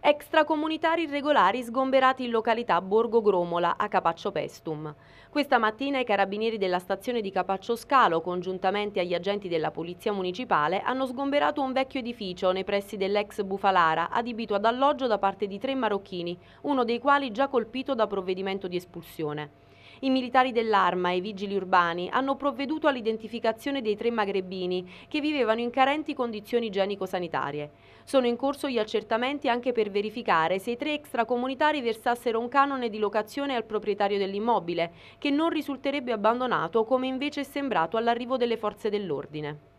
Extracomunitari irregolari sgomberati in località Borgo Gromola a Capaccio Pestum. Questa mattina i carabinieri della stazione di Capaccio Scalo, congiuntamente agli agenti della Polizia Municipale, hanno sgomberato un vecchio edificio nei pressi dell'ex Bufalara, adibito ad alloggio da parte di tre marocchini, uno dei quali già colpito da provvedimento di espulsione. I militari dell'Arma e i vigili urbani hanno provveduto all'identificazione dei tre magrebini che vivevano in carenti condizioni igienico-sanitarie. Sono in corso gli accertamenti anche per verificare se i tre extracomunitari versassero un canone di locazione al proprietario dell'immobile, che non risulterebbe abbandonato come invece è sembrato all'arrivo delle forze dell'ordine.